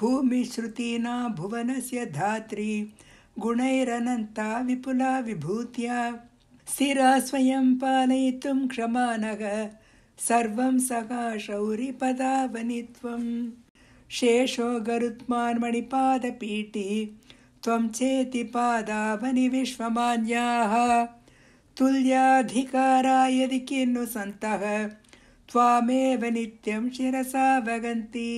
भूमिश्रुतीना भुवनस्य धात्री गुणैरनन्ता विपुला विभूत्या स्थिरा स्वयं पालयितुं क्षमा सर्वं सकाशौरिपदावनि त्वं शेषो गरुत्मान्मणिपादपीटि त्वं चेति विश्वमान्याः तुल्याधिकारा यदि किन्नु सन्तः त्वामेव नित्यं शिरसा भगन्ति